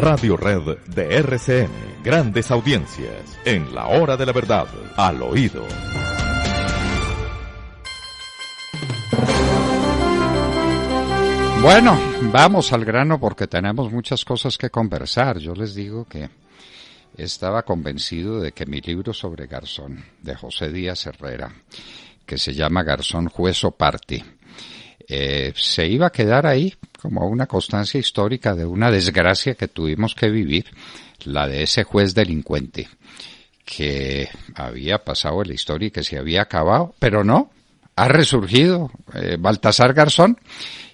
Radio Red de RCN. Grandes audiencias. En la hora de la verdad. Al oído. Bueno, vamos al grano porque tenemos muchas cosas que conversar. Yo les digo que estaba convencido de que mi libro sobre Garzón, de José Díaz Herrera, que se llama Garzón Juez o Parte, eh, se iba a quedar ahí como una constancia histórica de una desgracia que tuvimos que vivir, la de ese juez delincuente que había pasado en la historia y que se había acabado, pero no, ha resurgido eh, Baltasar Garzón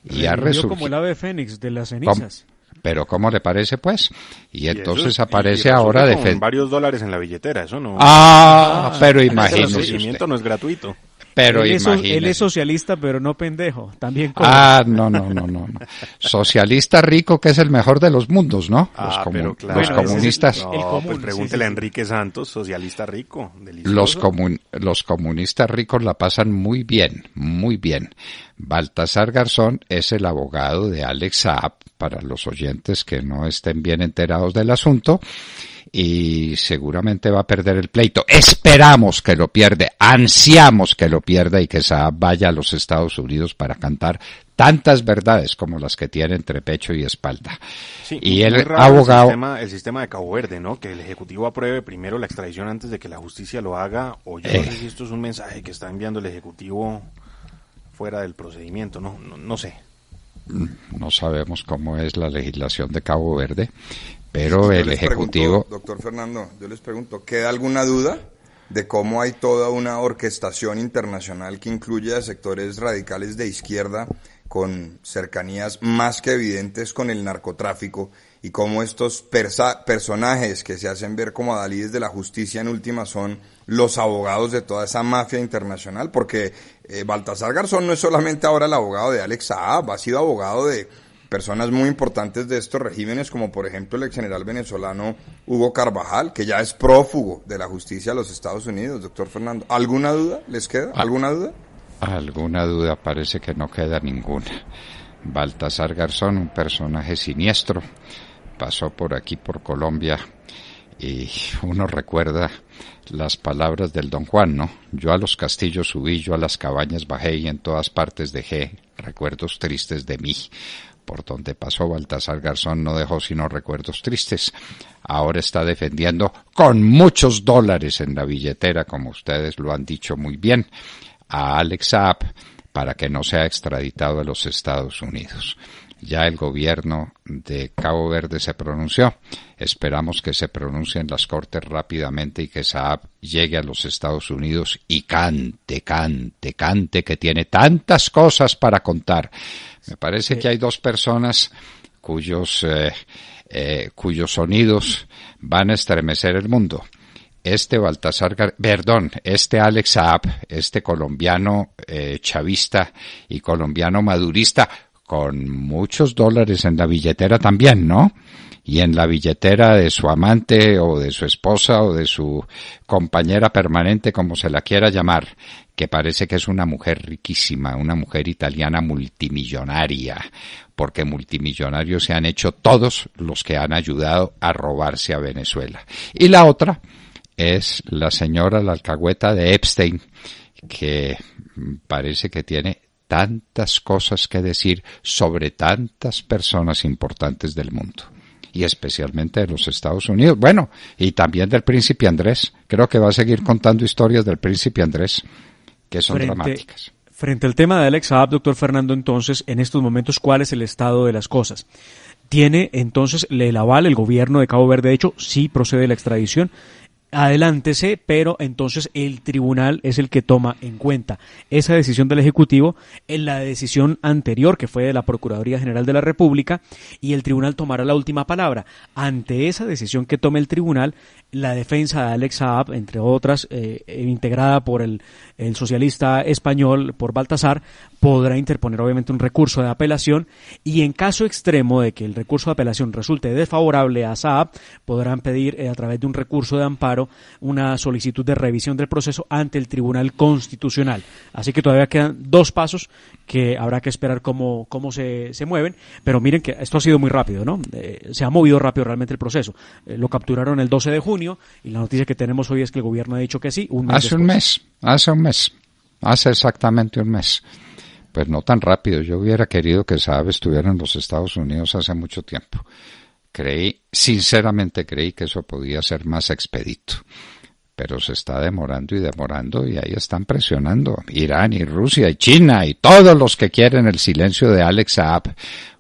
y ha resurgido como el ave fénix de las cenizas. Pero cómo le parece pues? Y, entonces aparece ahora de varios dólares en la billetera, eso no. Ah, ah. pero imagínese. El no es gratuito. Pero él es, socialista, pero no pendejo. También Ah, no, no, no, no, Socialista rico, que es el mejor de los mundos, ¿no? Los, comunistas. pregúntele a Enrique Santos, socialista rico. Los, los comunistas ricos la pasan muy bien, muy bien. Baltasar Garzón es el abogado de Alex Saab, para los oyentes que no estén bien enterados del asunto y seguramente va a perder el pleito. Esperamos que lo pierde, ansiamos que lo pierda y que se vaya a los Estados Unidos para cantar tantas verdades como las que tiene entre pecho y espalda. y el abogado... El sistema, de Cabo Verde, ¿no? Que el Ejecutivo apruebe primero la extradición antes de que la justicia lo haga, o yo no eh. sé si esto es un mensaje que está enviando el Ejecutivo fuera del procedimiento, no, no, no sé no sabemos cómo es la legislación de Cabo Verde, pero el Ejecutivo... doctor Fernando, yo les pregunto, ¿queda alguna duda? de cómo hay toda una orquestación internacional que incluye a sectores radicales de izquierda con cercanías más que evidentes con el narcotráfico y cómo estos personajes que se hacen ver como adalides de la justicia en última son los abogados de toda esa mafia internacional, porque eh, Baltasar Garzón no es solamente ahora el abogado de Alex Saab, ha sido abogado de personas muy importantes de estos regímenes, como por ejemplo el ex general venezolano Hugo Carvajal, que ya es prófugo de la justicia de los Estados Unidos, doctor Fernando. ¿Alguna duda les queda? ¿Alguna duda? Alguna duda, parece que no queda ninguna. Baltasar Garzón, un personaje siniestro, pasó por aquí, por Colombia, y uno recuerda las palabras del don Juan, ¿no? Yo a los castillos subí, yo a las cabañas bajé y en todas partes dejé recuerdos tristes de mí. Por donde pasó Baltasar Garzón no dejó sino recuerdos tristes. Ahora está defendiendo con muchos dólares en la billetera, como ustedes lo han dicho muy bien, a Alex Saab para que no sea extraditado a los Estados Unidos ya el gobierno de Cabo Verde se pronunció. Esperamos que se pronuncien las Cortes rápidamente y que Saab llegue a los Estados Unidos y cante, cante, cante, que tiene tantas cosas para contar. Me parece que hay dos personas cuyos, eh, eh, cuyos sonidos van a estremecer el mundo este Baltasar, perdón, este Alex Saab, este colombiano eh, chavista y colombiano madurista, con muchos dólares en la billetera también, ¿no? Y en la billetera de su amante o de su esposa o de su compañera permanente, como se la quiera llamar, que parece que es una mujer riquísima, una mujer italiana multimillonaria, porque multimillonarios se han hecho todos los que han ayudado a robarse a Venezuela. Y la otra es la señora, la alcahueta de Epstein, que parece que tiene tantas cosas que decir sobre tantas personas importantes del mundo y especialmente de los Estados Unidos. Bueno, y también del príncipe Andrés. Creo que va a seguir contando historias del príncipe Andrés que son dramáticas. Frente al tema de Alex Saab, doctor Fernando, entonces, en estos momentos, ¿cuál es el estado de las cosas? ¿Tiene entonces el aval el gobierno de Cabo Verde? De hecho, sí procede la extradición adelántese, pero entonces el tribunal es el que toma en cuenta esa decisión del Ejecutivo en la decisión anterior que fue de la Procuraduría General de la República y el tribunal tomará la última palabra. Ante esa decisión que tome el tribunal, la defensa de Alex Saab, entre otras, eh, eh, integrada por el, socialista español, por Baltasar, podrá interponer obviamente un recurso de apelación y en caso extremo de que el recurso de apelación resulte desfavorable a Saab, podrán pedir eh, a través de un recurso de amparo una solicitud de revisión del proceso ante el Tribunal Constitucional. Así que todavía quedan dos pasos que habrá que esperar cómo, cómo se, mueven, pero miren que esto ha sido muy rápido, ¿no? Eh, se ha movido rápido realmente el proceso. Eh, lo capturaron el 12 de junio y la noticia que tenemos hoy es que el gobierno ha dicho que sí. hace un mes, hace un mes, hace exactamente un mes pues no tan rápido. Yo hubiera querido que Saab estuviera en los Estados Unidos hace mucho tiempo. Creí, sinceramente creí que eso podía ser más expedito. Pero se está demorando y demorando y ahí están presionando Irán y Rusia y China y todos los que quieren el silencio de Alex Saab,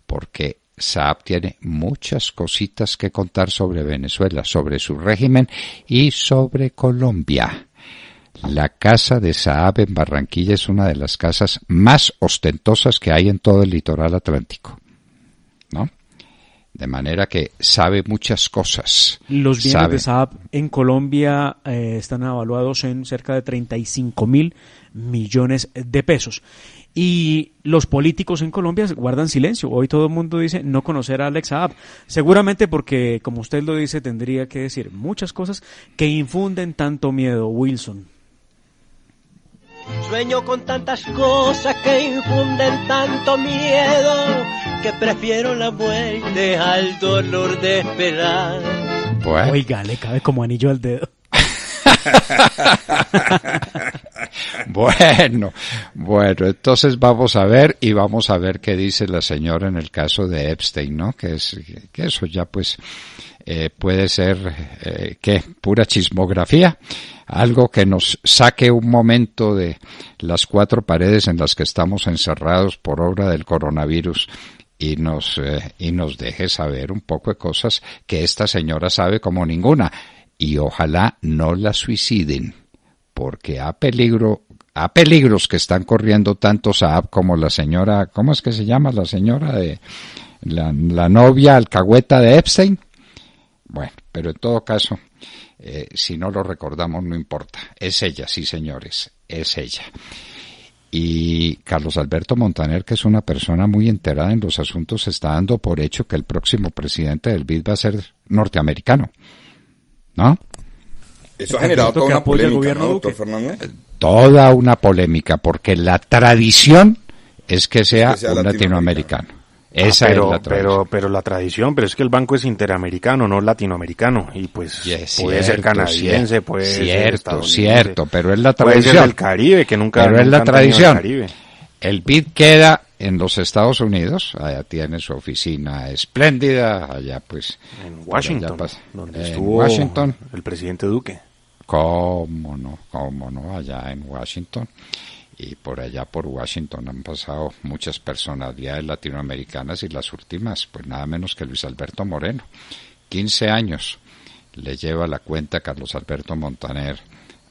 porque Saab tiene muchas cositas que contar sobre Venezuela, sobre su régimen y sobre Colombia. La casa de Saab en Barranquilla es una de las casas más ostentosas que hay en todo el litoral atlántico. ¿No? De manera que sabe muchas cosas. Los bienes de Saab en Colombia eh, están evaluados en cerca de 35 mil millones de pesos. Y los políticos en Colombia guardan silencio. Hoy todo el mundo dice no conocer a Alex Saab. Seguramente porque, como usted lo dice, tendría que decir muchas cosas que infunden tanto miedo, Wilson. Sueño con tantas cosas que infunden tanto miedo que prefiero la muerte al dolor de esperar. Bueno. Oiga, le cabe como anillo al dedo. bueno, bueno, entonces vamos a ver y vamos a ver qué dice la señora en el caso de Epstein, ¿no? Que, es, que eso ya pues eh, puede ser, que eh, ¿qué? Pura chismografía, algo que nos saque un momento de las cuatro paredes en las que estamos encerrados por obra del coronavirus y nos, eh, y nos deje saber un poco de cosas que esta señora sabe como ninguna. Y ojalá no la suiciden, porque a peligro, a peligros que están corriendo tanto Saab como la señora, ¿cómo es que se llama la señora de la, novia alcahueta de Epstein? Bueno, pero en todo caso, eh, si no lo recordamos, no importa. Es ella, sí, señores, es ella y Carlos Alberto Montaner, que es una persona muy enterada en los asuntos, está dando por hecho que el próximo presidente del BID va a ser norteamericano. ¿No? Eso ha generado toda una polémica, doctor Fernández? Eh, toda una polémica, porque la tradición es que sea un latinoamericano. Ah, Esa pero, la pero, la tradición, pero es que el banco es interamericano, no latinoamericano. Y pues puede ser canadiense, puede cierto, ser Cierto, pero es la tradición. Caribe, que nunca. Pero es la tradición. El, BID queda en los Estados Unidos, allá tiene su oficina espléndida, allá pues... En Washington, donde estuvo Washington. el presidente Duque. ¿Cómo no? ¿Cómo no? Allá en Washington y por allá por Washington han pasado muchas personalidades latinoamericanas y las últimas, pues nada menos que Luis Alberto Moreno. 15 años le lleva la cuenta Carlos Alberto Montaner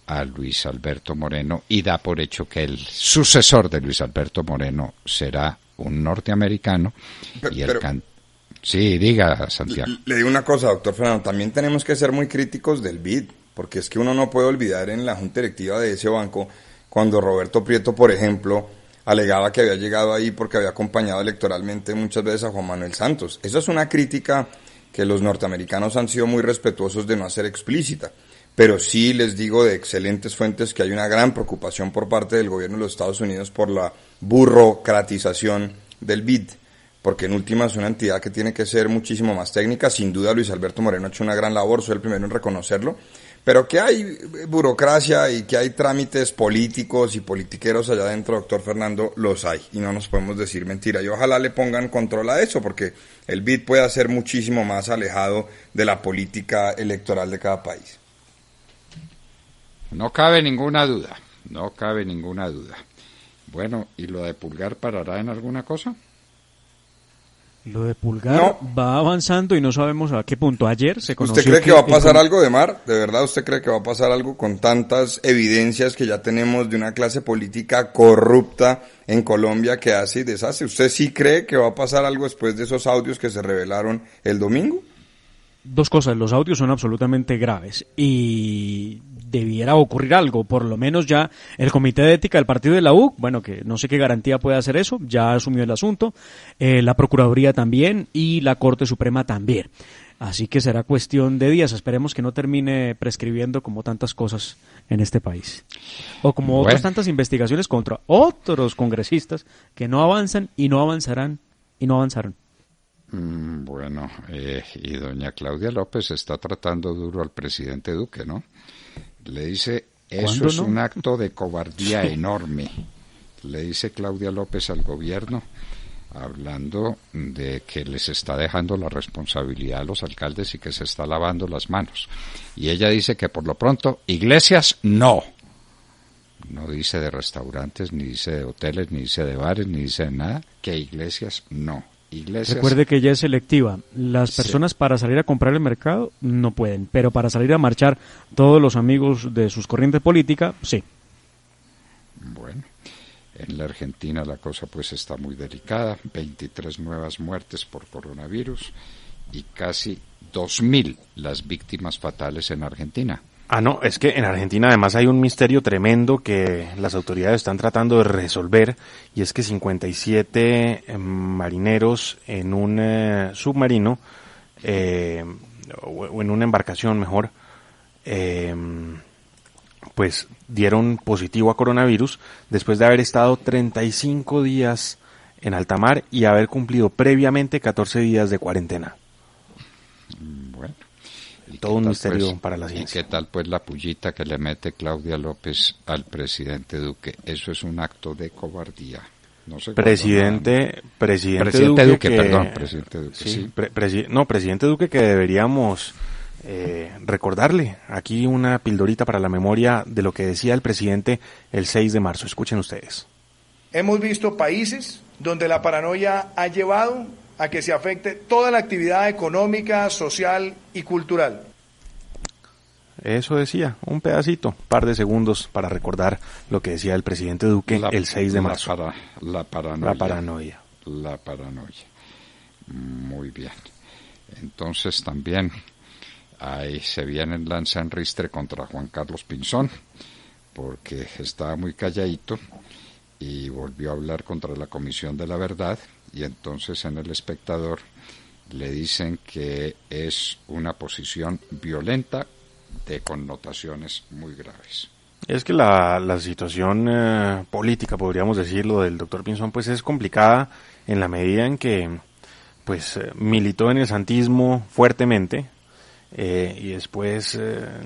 a Luis Alberto Moreno y da por hecho que el sucesor de Luis Alberto Moreno será un norteamericano y el Sí, diga Santiago. le digo una cosa, doctor Fernando, también tenemos que ser muy críticos del BID, porque es que uno no puede olvidar en la junta directiva de ese banco cuando Roberto Prieto, por ejemplo, alegaba que había llegado ahí porque había acompañado electoralmente muchas veces a Juan Manuel Santos. Esa es una crítica que los norteamericanos han sido muy respetuosos de no hacer explícita, pero sí les digo de excelentes fuentes que hay una gran preocupación por parte del gobierno de los Estados Unidos por la burocratización del BID, porque en última es una entidad que tiene que ser muchísimo más técnica. Sin duda Luis Alberto Moreno ha hecho una gran labor, soy el primero en reconocerlo, pero que hay burocracia y que hay trámites políticos y politiqueros allá adentro, doctor Fernando, los hay. Y no nos podemos decir mentira. Y ojalá le pongan control a eso, porque el BID puede ser muchísimo más alejado de la política electoral de cada país. No cabe ninguna duda, no cabe ninguna duda. Bueno, ¿y lo de Pulgar parará en alguna cosa? Lo de Pulgar va avanzando y no sabemos a qué punto. Ayer se conoció. ¿Usted cree que, va a pasar algo de mar? ¿De verdad usted cree que va a pasar algo con tantas evidencias que ya tenemos de una clase política corrupta en Colombia que hace y deshace? ¿Usted sí cree que va a pasar algo después de esos audios que se revelaron el domingo? dos cosas, los audios son absolutamente graves y debiera ocurrir algo, por lo menos ya el comité de ética del partido de la U, bueno, que no sé qué garantía puede hacer eso, ya asumió el asunto, eh, la Procuraduría también y la Corte Suprema también. Así que será cuestión de días. Esperemos que no termine prescribiendo como tantas cosas en este país. O como otras tantas investigaciones contra otros congresistas que no avanzan y no avanzarán y no avanzaron. Mm, bueno, eh, y doña Claudia López está tratando duro al presidente Duque, ¿no? Le dice, eso es un acto de cobardía enorme, le dice Claudia López al gobierno, hablando de que les está dejando la responsabilidad a los alcaldes y que se está lavando las manos. Y ella dice que por lo pronto, iglesias no. No dice de restaurantes, ni dice de hoteles, ni dice de bares, ni dice de nada, que iglesias no Recuerde que ya es selectiva. Las personas para salir a comprar el mercado no pueden, pero para salir a marchar todos los amigos de sus corrientes políticas, sí. Bueno, en la Argentina la cosa pues está muy delicada. 23 nuevas muertes por coronavirus y casi 2.000 las víctimas fatales en Argentina. Ah, no, es que en Argentina además hay un misterio tremendo que las autoridades están tratando de resolver y es que 57 eh, marineros en un eh, submarino eh, o en una embarcación mejor, pues dieron positivo a coronavirus después de haber estado 35 días en alta mar y haber cumplido previamente 14 días de cuarentena todo un misterio pues, para la ciencia. ¿Y qué tal pues la pullita que le mete Claudia López al presidente Duque? Eso es un acto de cobardía. No sé presidente, presidente, Duque, que, perdón, presidente no, presidente Duque que deberíamos eh, recordarle aquí una pildorita para la memoria de lo que decía el presidente el 6 de marzo. Escuchen ustedes. Hemos visto países donde la paranoia ha llevado a que se afecte toda la actividad económica, social y cultural. Eso decía, un pedacito, par de segundos para recordar lo que decía el presidente Duque el 6 de marzo. La, paranoia, la paranoia. La paranoia. Muy bien. Entonces también ahí se viene el contra Juan Carlos Pinzón, porque estaba muy calladito y volvió a hablar contra la Comisión de la Verdad y entonces en el espectador le dicen que es una posición violenta de connotaciones muy graves. Es que la, situación eh, política, podríamos decirlo, del doctor Pinzón, pues es complicada en la medida en que pues eh, militó en el santismo fuertemente eh, y después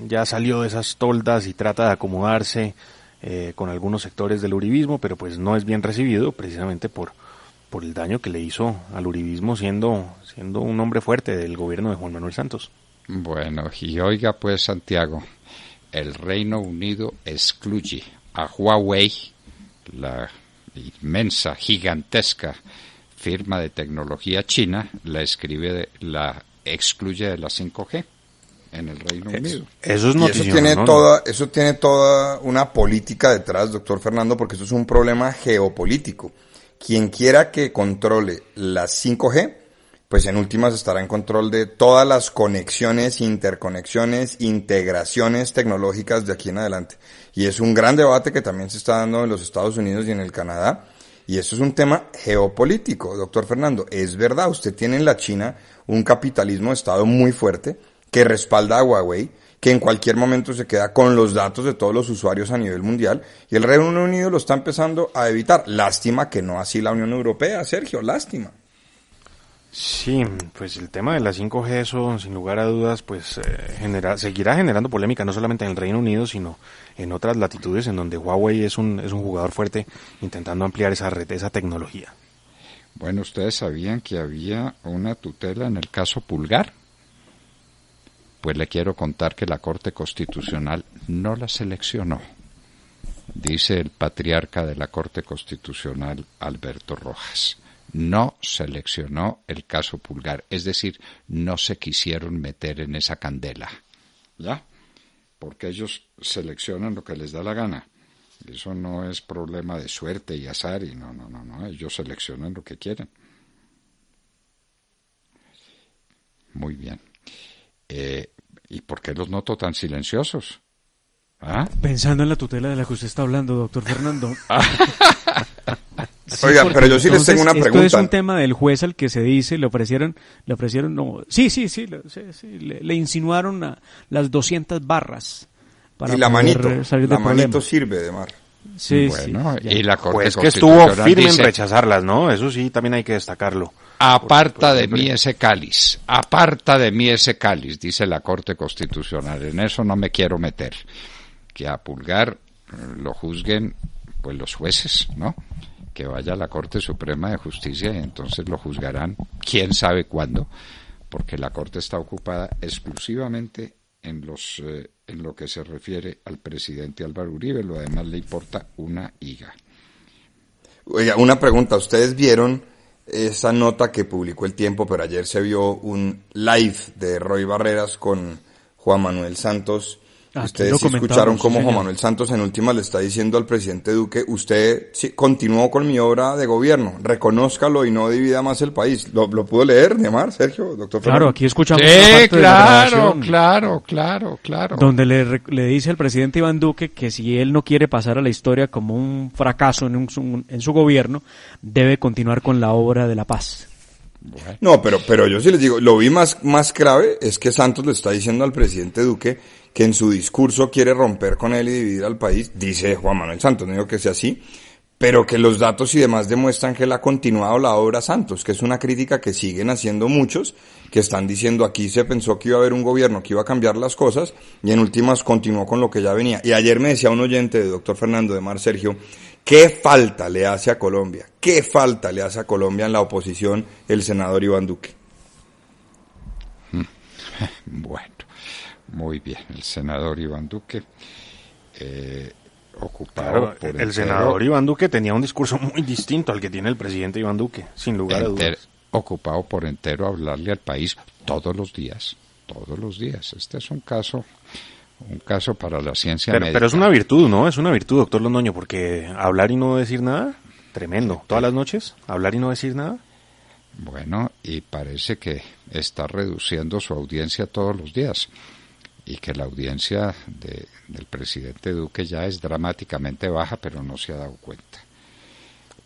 ya salió de esas toldas y trata de acomodarse eh, con algunos sectores del uribismo, pero pues no es bien recibido precisamente por, por el daño que le hizo al uribismo siendo, siendo un hombre fuerte del gobierno de Juan Manuel Santos. Bueno, y oiga pues Santiago, el Reino Unido excluye a Huawei, la inmensa, gigantesca firma de tecnología china, la escribe, la excluye de la 5G en el Reino Unido. Eso es eso tiene, toda, eso tiene toda una política detrás, doctor Fernando, porque eso es un problema geopolítico. Quien quiera que controle la 5G, pues en últimas estará en control de todas las conexiones, interconexiones, integraciones tecnológicas de aquí en adelante. Y es un gran debate que también se está dando en los Estados Unidos y en el Canadá. Y eso es un tema geopolítico, doctor Fernando. Es verdad, usted tiene en la China un capitalismo de Estado muy fuerte, que respalda a Huawei, que en cualquier momento se queda con los datos de todos los usuarios a nivel mundial y el Reino Unido lo está empezando a evitar. Lástima que no así la Unión Europea, Sergio, lástima. Sí, pues el tema de la 5G, eso sin lugar a dudas, pues eh, seguirá generando polémica, no solamente en el Reino Unido, sino en otras latitudes en donde Huawei es un, es un jugador fuerte intentando ampliar esa red, esa tecnología. Bueno, ¿ustedes sabían que había una tutela en el caso Pulgar? Pues le quiero contar que la Corte Constitucional no la seleccionó, dice el patriarca de la Corte Constitucional, Alberto Rojas. No seleccionó el caso Pulgar, es decir, no se quisieron meter en esa candela. ¿Ya? Porque ellos seleccionan lo que les da la gana. Eso no es problema de suerte y azar y no, no, no, no. Ellos seleccionan lo que quieren. Muy bien. Eh, ¿Y por qué los noto tan silenciosos? ¿Ah? Pensando en la tutela de la que usted está hablando, doctor Fernando. Ah. Oiga, pero yo sí les tengo una pregunta. Esto es un tema del juez al que se dice, le ofrecieron, le ofrecieron, no, sí, sí, sí, le, insinuaron las 200 barras. Para y la manito, la manito sirve de mar. Sí, bueno, y la Corte pues que estuvo firme en rechazarlas, ¿no? Eso sí, también hay que destacarlo. Aparta de mí ese cáliz, aparta de mí ese cáliz, dice la Corte Constitucional. En eso no me quiero meter. Que a Pulgar eh, lo juzguen, pues los jueces, ¿no? Que vaya a la Corte Suprema de Justicia y entonces lo juzgarán, quién sabe cuándo, porque la Corte está ocupada exclusivamente en los eh, en lo que se refiere al presidente Álvaro Uribe, lo además le importa una higa. Oiga, una pregunta, ¿ustedes vieron esa nota que publicó El Tiempo, pero ayer se vio un live de Roy Barreras con Juan Manuel Santos Ah, Ustedes escucharon cómo Juan Manuel Santos en última le está diciendo al presidente Duque, usted continuó con mi obra de gobierno, reconózcalo y no divida más el país. ¿Lo, pudo leer, Neymar, Sergio, doctor? Claro, aquí escuchamos. parte claro, de la claro, claro, claro. Donde le, le dice al presidente Iván Duque que si él no quiere pasar a la historia como un fracaso en, en su gobierno, debe continuar con la obra de la paz. No, pero, pero yo sí les digo, lo vi más, más grave es que Santos le está diciendo al presidente Duque que en su discurso quiere romper con él y dividir al país, dice Juan Manuel Santos, no digo que sea así, pero que los datos y demás demuestran que él ha continuado la obra Santos, que es una crítica que siguen haciendo muchos, que están diciendo aquí se pensó que iba a haber un gobierno que iba a cambiar las cosas y en últimas continuó con lo que ya venía. Y ayer me decía un oyente de doctor Fernando de Mar Sergio ¿Qué falta le hace a Colombia? ¿Qué falta le hace a Colombia en la oposición el senador Iván Duque? Bueno, muy bien, el senador Iván Duque. Eh, ocupado por entero... el senador Iván Duque tenía un discurso muy distinto al que tiene el presidente Iván Duque, sin lugar a dudas. Ocupado por entero hablarle al país todos los días, todos los días. Este es un caso un caso para la ciencia pero, es una virtud, ¿no? Es una virtud, doctor Londoño, porque hablar y no decir nada, tremendo. Todas las noches, hablar y no decir nada. Bueno, y parece que está reduciendo su audiencia todos los días y que la audiencia del presidente Duque ya es dramáticamente baja, pero no se ha dado cuenta.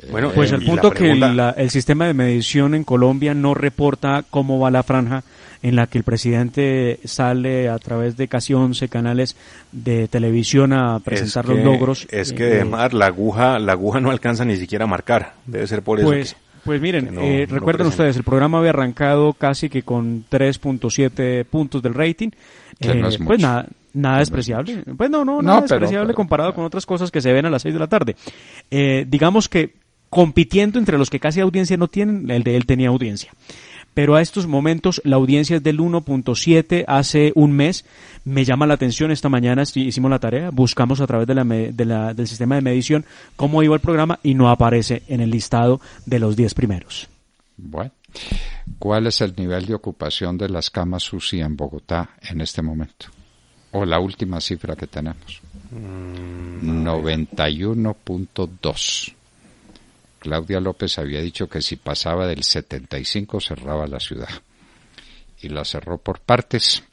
Eh, pues el punto que el sistema de medición en Colombia no reporta cómo va la franja en la que el presidente sale a través de casi 11 canales de televisión a presentar los logros. Es que, eh, además, la aguja, la aguja no alcanza ni siquiera a marcar. Debe ser por eso. Pues, pues miren, eh, recuerden ustedes, el programa había arrancado casi que con 3.7 puntos del rating. pues nada, despreciable. Pues no, no, nada despreciable comparado con otras cosas que se ven a las 6 de la tarde. digamos que compitiendo entre los que casi audiencia no tienen, el de él tenía audiencia. Pero a estos momentos la audiencia es del 1.7 hace un mes. Me llama la atención, esta mañana hicimos la tarea, buscamos a través de la, del sistema de medición cómo iba el programa y no aparece en el listado de los 10 primeros. Bueno, ¿cuál es el nivel de ocupación de las camas UCI en Bogotá en este momento? O la última cifra que tenemos. 91.2. Mm, Claudia López había dicho que si pasaba del 75 cerraba la ciudad. Y la cerró por partes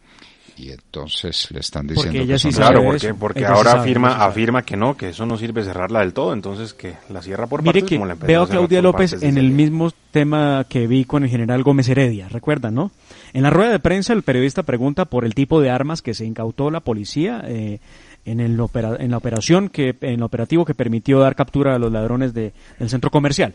y entonces le están diciendo claro porque, ahora afirma afirma que no que eso no sirve cerrarla del todo entonces que la cierra por partes veo a Claudia López en el mismo tema que vi con el general Gómez Heredia recuerda no en la rueda de prensa el periodista pregunta por el tipo de armas que se incautó la policía eh, en, el en la operación que en el operativo que permitió dar captura a los ladrones de, del centro comercial.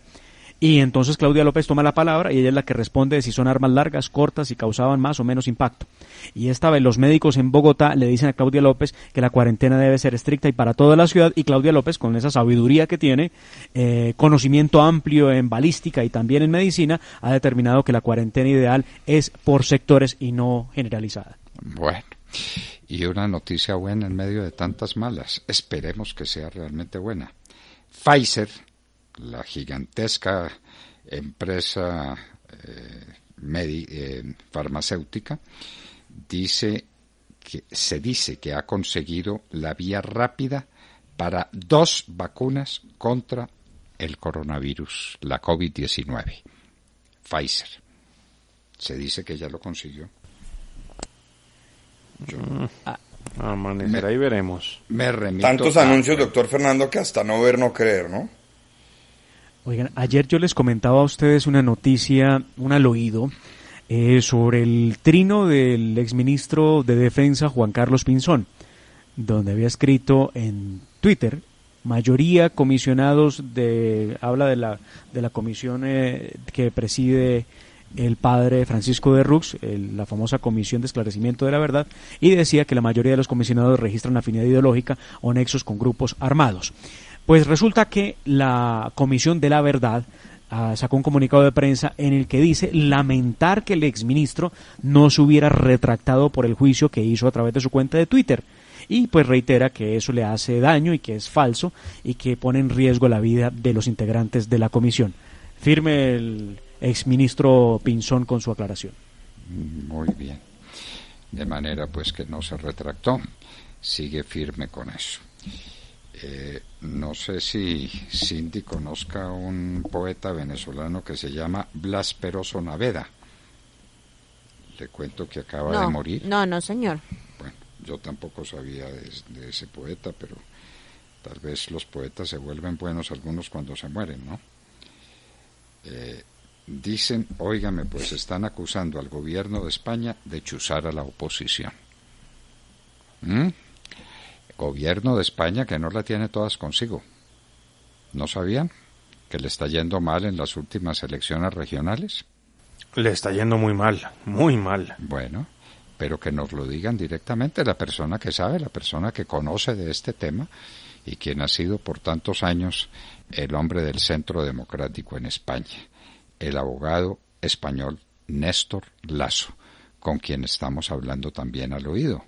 Y entonces Claudia López toma la palabra y ella es la que responde si son armas largas, cortas, y causaban más o menos impacto. Y esta vez los médicos en Bogotá le dicen a Claudia López que la cuarentena debe ser estricta y para toda la ciudad. Y Claudia López, con esa sabiduría que tiene, eh, conocimiento amplio en balística y también en medicina, ha determinado que la cuarentena ideal es por sectores y no generalizada. Bueno, y una noticia buena en medio de tantas malas. Esperemos que sea realmente buena. Pfizer, la gigantesca empresa eh, eh, farmacéutica, dice que se dice que ha conseguido la vía rápida para dos vacunas contra el coronavirus, la COVID-19. Pfizer. Se dice que ya lo consiguió. Yo, ah, veremos. Tantos anuncios, doctor Fernando, que hasta no ver, no creer, ¿no? Oigan, ayer yo les comentaba a ustedes una noticia, un al oído, eh, sobre el trino del exministro de Defensa Juan Carlos Pinzón, donde había escrito en Twitter, mayoría comisionados de, habla de la, de la comisión eh, que preside el padre Francisco de Rux, la famosa Comisión de Esclarecimiento de la Verdad, y decía que la mayoría de los comisionados registran afinidad ideológica o nexos con grupos armados. Pues resulta que la Comisión de la Verdad ah, sacó un comunicado de prensa en el que dice lamentar que el exministro no se hubiera retractado por el juicio que hizo a través de su cuenta de Twitter y pues reitera que eso le hace daño y que es falso y que pone en riesgo la vida de los integrantes de la comisión. Firme el exministro Pinzón con su aclaración. Muy bien. De manera pues que no se retractó, sigue firme con eso. Eh, no sé si Cindy conozca un poeta venezolano que se llama Blasperoso Naveda. Le cuento que acaba de morir. No, no, señor. Bueno, yo tampoco sabía de, ese poeta, pero tal vez los poetas se vuelven buenos algunos cuando se mueren, ¿no? Eh, dicen, óigame, pues están acusando al gobierno de España de chuzar a la oposición. ¿Mm? Gobierno de España que no la tiene todas consigo. ¿No sabían que le está yendo mal en las últimas elecciones regionales? Le está yendo muy mal, muy mal. Bueno, pero que nos lo digan directamente la persona que sabe, la persona que conoce de este tema y quien ha sido por tantos años el hombre del centro democrático en España el abogado español Néstor Lazo, con quien estamos hablando también al oído.